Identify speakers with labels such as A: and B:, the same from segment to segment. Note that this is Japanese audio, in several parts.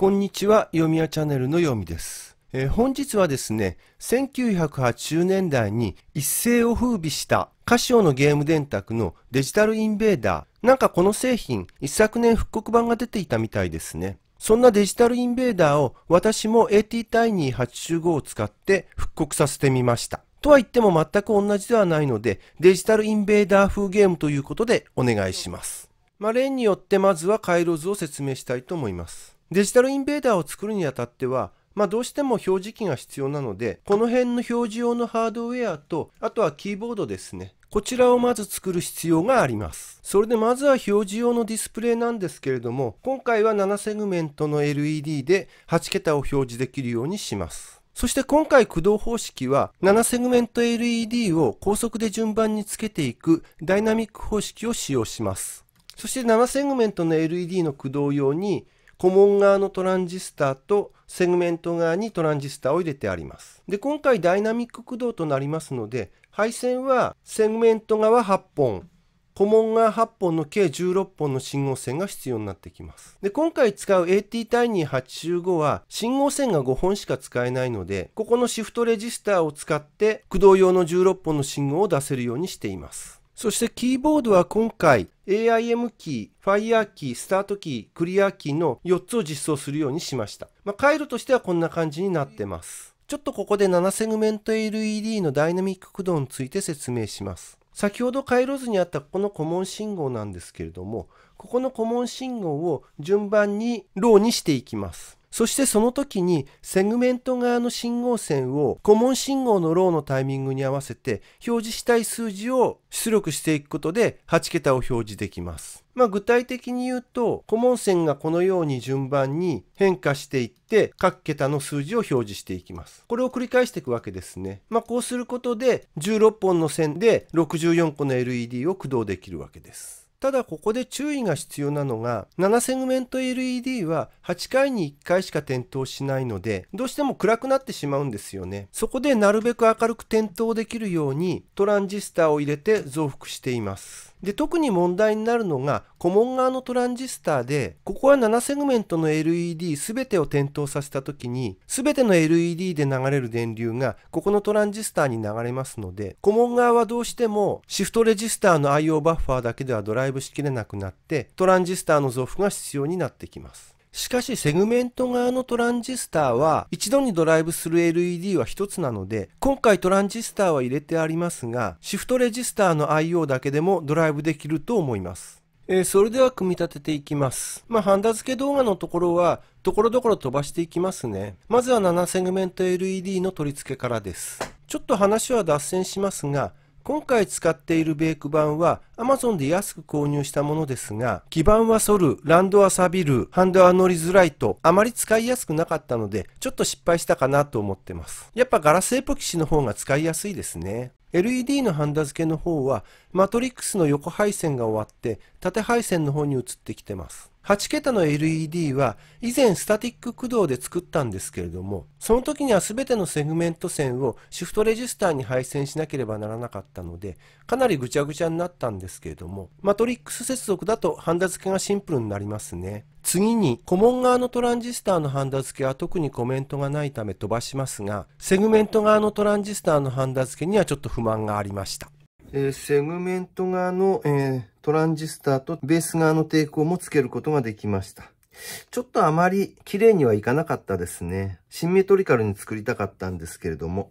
A: こんにちは、よみやチャンネルのよみです。えー、本日はですね、1980年代に一世を風靡したカシオのゲーム電卓のデジタルインベーダー。なんかこの製品、一昨年復刻版が出ていたみたいですね。そんなデジタルインベーダーを私も AT タイニー855を使って復刻させてみました。とは言っても全く同じではないので、デジタルインベーダー風ゲームということでお願いします。まあ、例によってまずは回路図を説明したいと思います。デジタルインベーダーを作るにあたっては、まあ、どうしても表示器が必要なので、この辺の表示用のハードウェアと、あとはキーボードですね。こちらをまず作る必要があります。それでまずは表示用のディスプレイなんですけれども、今回は7セグメントの LED で8桁を表示できるようにします。そして今回駆動方式は7セグメント LED を高速で順番につけていくダイナミック方式を使用します。そして7セグメントの LED の駆動用にコモン側のトランジスタとセグメント側にトランジスタを入れてあります。で、今回ダイナミック駆動となりますので、配線はセグメント側8本、コモン側8本の計16本の信号線が必要になってきます。で、今回使う AT タイニー85は信号線が5本しか使えないので、ここのシフトレジスターを使って駆動用の16本の信号を出せるようにしています。そしてキーボードは今回 AIM キー、Fire キー、スタートキー、クリアキーの4つを実装するようにしました。まあ、回路としてはこんな感じになってます。ちょっとここで7セグメント LED のダイナミック駆動について説明します。先ほど回路図にあったここのコモン信号なんですけれども、ここのコモン信号を順番にローにしていきます。そしてその時にセグメント側の信号線をコモン信号のローのタイミングに合わせて表示したい数字を出力していくことで8桁を表示できます。まあ、具体的に言うとコモン線がこのように順番に変化していって各桁の数字を表示していきます。これを繰り返していくわけですね。まあ、こうすることで16本の線で64個の LED を駆動できるわけです。ただここで注意が必要なのが7セグメント LED は8回に1回しか点灯しないのでどうしても暗くなってしまうんですよねそこでなるべく明るく点灯できるようにトランジスタを入れて増幅していますで特に問題になるのがコモン側のトランジスターでここは7セグメントの LED 全てを点灯させた時に全ての LED で流れる電流がここのトランジスターに流れますのでコモン側はどうしてもシフトレジスターの IO バッファーだけではドライブしきれなくなってトランジスターの増幅が必要になってきます。しかしセグメント側のトランジスターは一度にドライブする LED は1つなので今回トランジスターは入れてありますがシフトレジスターの IO だけでもドライブできると思います。えー、それでは組み立てていきます。まあ、ハンダ付け動画のところは、ところどころ飛ばしていきますね。まずは7セグメント LED の取り付けからです。ちょっと話は脱線しますが、今回使っているベーク板は Amazon で安く購入したものですが、基板は反る、ランドは錆びる、ハンドは乗りづらいと、あまり使いやすくなかったので、ちょっと失敗したかなと思ってます。やっぱガラスエポキシの方が使いやすいですね。LED のハンダ付けの方は、マトリックスの横配線が終わって、縦配線の方に移ってきてます。8桁の LED は以前スタティック駆動で作ったんですけれども、その時には全てのセグメント線をシフトレジスターに配線しなければならなかったので、かなりぐちゃぐちゃになったんですけれども、マトリックス接続だとハンダ付けがシンプルになりますね。次に、コモン側のトランジスターのハンダ付けは特にコメントがないため飛ばしますが、セグメント側のトランジスターのハンダ付けにはちょっと不満がありました。えー、セグメント側の、えー、トランジスターとベース側の抵抗もつけることができました。ちょっとあまり綺麗にはいかなかったですね。シンメトリカルに作りたかったんですけれども。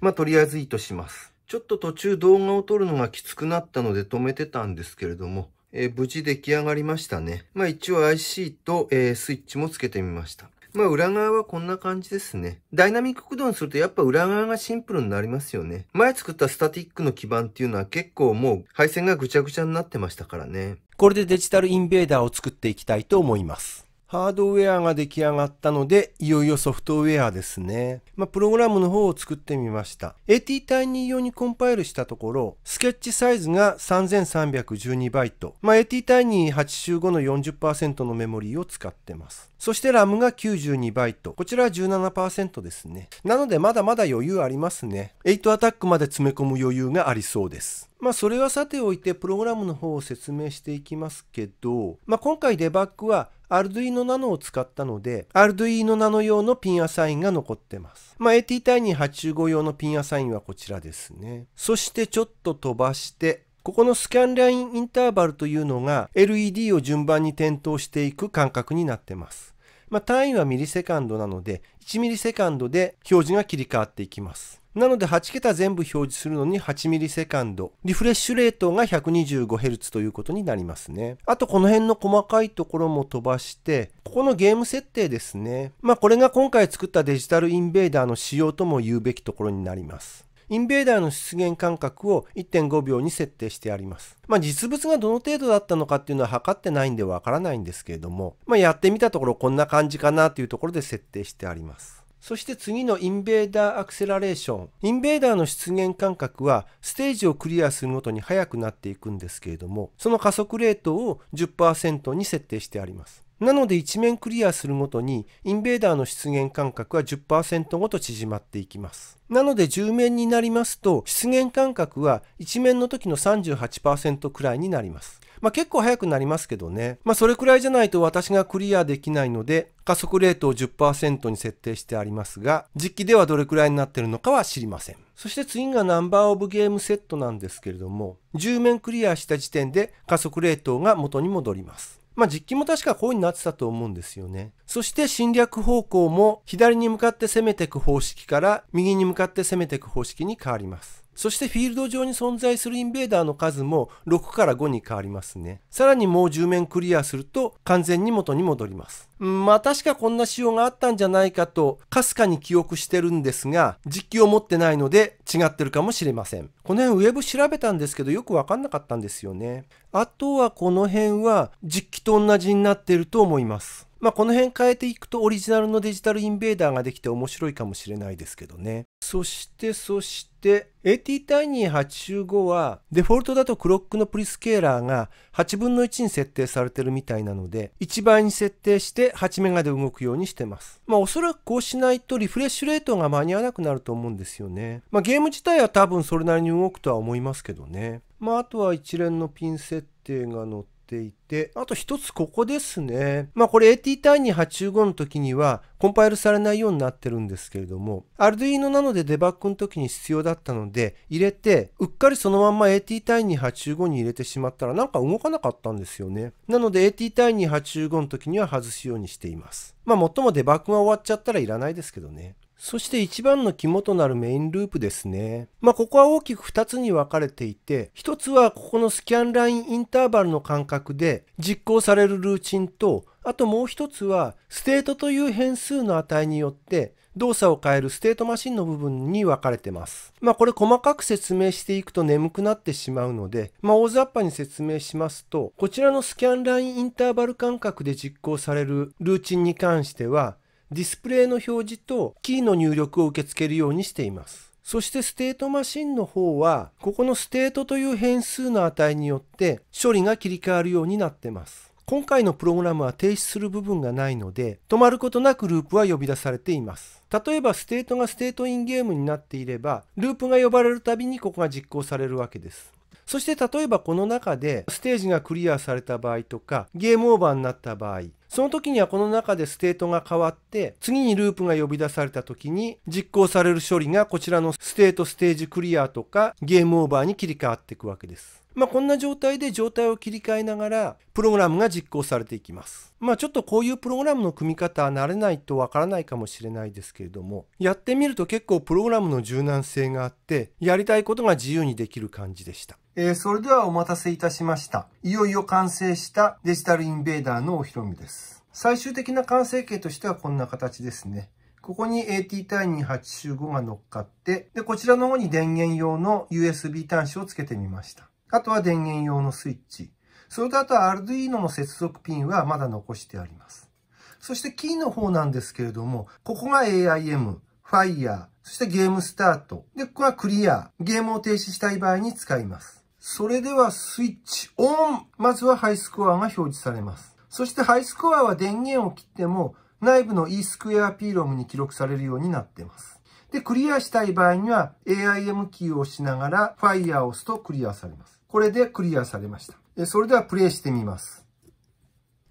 A: まあ、とりあえずいいとします。ちょっと途中動画を撮るのがきつくなったので止めてたんですけれども、えー、無事出来上がりましたね。まあ、一応 IC と、えー、スイッチもつけてみました。まあ裏側はこんな感じですね。ダイナミック駆動にするとやっぱ裏側がシンプルになりますよね。前作ったスタティックの基板っていうのは結構もう配線がぐちゃぐちゃになってましたからね。これでデジタルインベーダーを作っていきたいと思います。ハードウェアが出来上がったので、いよいよソフトウェアですね。まあ、プログラムの方を作ってみました。a t t イ n ー用にコンパイルしたところ、スケッチサイズが3312バイト。まあ、ATtiny85 の40%のメモリーを使ってます。そして RAM が92バイト。こちらは17%ですね。なのでまだまだ余裕ありますね。8アタックまで詰め込む余裕がありそうです。まあそれはさておいてプログラムの方を説明していきますけど、まあ、今回デバッグは Arduino Nano を使ったので Arduino Nano 用のピンアサインが残ってます。まあ、AT 単位85用のピンアサインはこちらですね。そしてちょっと飛ばしてここのスキャンラインインターバルというのが LED を順番に点灯していく感覚になってます。まあ、単位はミリセカンドなので1ミリセカンドで表示が切り替わっていきます。なので8桁全部表示するのに8ミリセカンド。リフレッシュレートが 125Hz ということになりますね。あとこの辺の細かいところも飛ばして、ここのゲーム設定ですね。まあこれが今回作ったデジタルインベーダーの仕様とも言うべきところになります。インベーダーの出現間隔を1.5秒に設定してあります。まあ実物がどの程度だったのかっていうのは測ってないんでわからないんですけれども、まあやってみたところこんな感じかなというところで設定してあります。そして次のインベーダーアクセラレーション。インベーダーの出現間隔はステージをクリアするごとに速くなっていくんですけれども、その加速レートを10%に設定してあります。なので1面クリアするごとにインベーダーの出現間隔は10%ごと縮まっていきます。なので10面になりますと出現間隔は1面の時の38%くらいになります。まあ結構早くなりますけどね。まあそれくらいじゃないと私がクリアできないので加速レートを10%に設定してありますが実機ではどれくらいになってるのかは知りません。そして次がナンバーオブゲームセットなんですけれども10面クリアした時点で加速レートが元に戻ります。まあ実機も確かこういうになってたと思うんですよね。そして侵略方向も左に向かって攻めていく方式から右に向かって攻めていく方式に変わります。そしてフィールド上に存在するインベーダーの数も6から5に変わりますね。さらにもう10面クリアすると完全に元に戻ります。まあ確かこんな仕様があったんじゃないかと、かすかに記憶してるんですが、実機を持ってないので違ってるかもしれません。この辺ウェブ調べたんですけどよくわかんなかったんですよね。あとはこの辺は実機と同じになっていると思います。まあ、この辺変えていくとオリジナルのデジタルインベーダーができて面白いかもしれないですけどね。そしてそして a t タイニー8 5はデフォルトだとクロックのプリスケーラーが8分の1に設定されてるみたいなので1倍に設定して8メガで動くようにしてます。まあおそらくこうしないとリフレッシュレートが間に合わなくなると思うんですよね。まあゲーム自体は多分それなりに動くとは思いますけどね。まああとは一連のピン設定が載ってていて、あと一つここですね。まあこれ AT 単位85の時にはコンパイルされないようになってるんですけれども、Arduino なのでデバッグの時に必要だったので、入れて、うっかりそのまんま AT 単位85に入れてしまったらなんか動かなかったんですよね。なので AT 単位85の時には外すようにしています。まあもっともデバッグが終わっちゃったらいらないですけどね。そして一番の肝となるメインループですね。まあ、ここは大きく2つに分かれていて、1つはここのスキャンラインインターバルの間隔で実行されるルーチンと、あともう1つはステートという変数の値によって動作を変えるステートマシンの部分に分かれてます。まあこれ細かく説明していくと眠くなってしまうので、まあ大雑把に説明しますと、こちらのスキャンラインインターバル間隔で実行されるルーチンに関しては、ディスプレイの表示とキーの入力を受け付けるようにしています。そしてステートマシンの方は、ここのステートという変数の値によって処理が切り替わるようになってます。今回のプログラムは停止する部分がないので、止まることなくループは呼び出されています。例えばステートがステートインゲームになっていれば、ループが呼ばれるたびにここが実行されるわけです。そして例えばこの中でステージがクリアされた場合とかゲームオーバーになった場合その時にはこの中でステートが変わって次にループが呼び出された時に実行される処理がこちらのステートステージクリアとかゲームオーバーに切り替わっていくわけです。まあ、こんな状態で状態を切り替えながらプログラムが実行されていきます。まあ、ちょっとこういうプログラムの組み方は慣れないとわからないかもしれないですけれどもやってみると結構プログラムの柔軟性があってやりたいことが自由にできる感じでした。えー、それではお待たせいたしました。いよいよ完成したデジタルインベーダーのお披露目です。最終的な完成形としてはこんな形ですね。ここに AT 単位85が乗っかって、で、こちらの方に電源用の USB 端子をつけてみました。あとは電源用のスイッチ。それとあとは Arduino の接続ピンはまだ残してあります。そしてキーの方なんですけれども、ここが AIM、Fire、そしてゲームスタート。で、ここはクリア。ゲームを停止したい場合に使います。それではスイッチオンまずはハイスコアが表示されます。そしてハイスコアは電源を切っても内部の e スクエア p ロムに記録されるようになっています。で、クリアしたい場合には AIM キーを押しながら Fire を押すとクリアされます。これでクリアされました。でそれではプレイしてみます。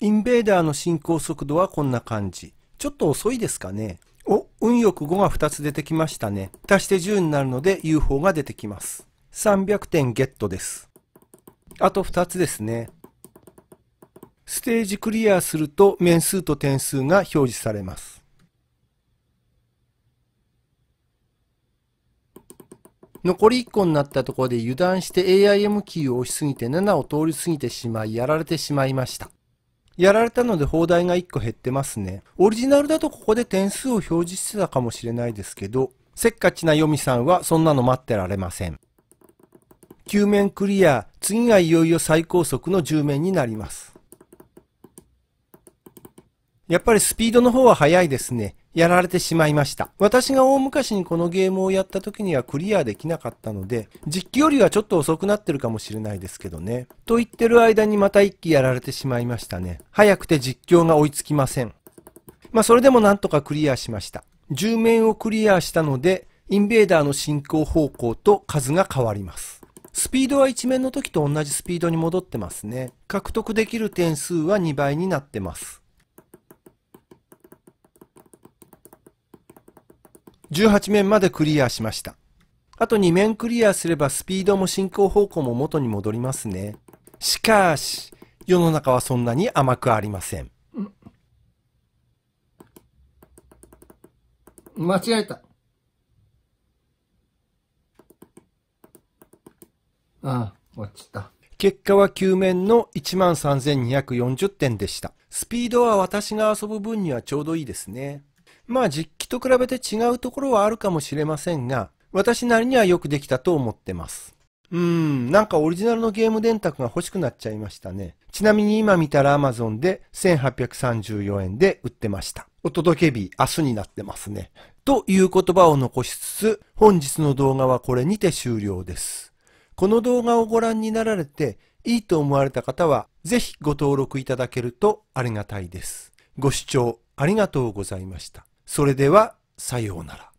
A: インベーダーの進行速度はこんな感じ。ちょっと遅いですかね。お、運よく5が2つ出てきましたね。足して10になるので UFO が出てきます。300点ゲットです。あと2つですね。ステージクリアすると面数と点数が表示されます。残り1個になったところで油断して AIM キーを押しすぎて7を通り過ぎてしまいやられてしまいました。やられたので砲台が1個減ってますね。オリジナルだとここで点数を表示してたかもしれないですけど、せっかちなヨミさんはそんなの待ってられません。9面クリア、次がいよいよ最高速の10面になります。やっぱりスピードの方は速いですね。やられてしまいました。私が大昔にこのゲームをやった時にはクリアできなかったので、実機よりはちょっと遅くなってるかもしれないですけどね。と言ってる間にまた一機やられてしまいましたね。早くて実況が追いつきません。まあそれでもなんとかクリアしました。10面をクリアしたので、インベーダーの進行方向と数が変わります。スピードは1面の時と同じスピードに戻ってますね。獲得できる点数は2倍になってます。18面までクリアしました。あと2面クリアすればスピードも進行方向も元に戻りますね。しかし、世の中はそんなに甘くありません。間違えた。ああ、落ちた。結果は球面の13,240点でした。スピードは私が遊ぶ分にはちょうどいいですね。まあ実機と比べて違うところはあるかもしれませんが、私なりにはよくできたと思ってます。うーん、なんかオリジナルのゲーム電卓が欲しくなっちゃいましたね。ちなみに今見たら Amazon で1834円で売ってました。お届け日、明日になってますね。という言葉を残しつつ、本日の動画はこれにて終了です。この動画をご覧になられていいと思われた方は、ぜひご登録いただけるとありがたいです。ご視聴ありがとうございました。それでは、さようなら。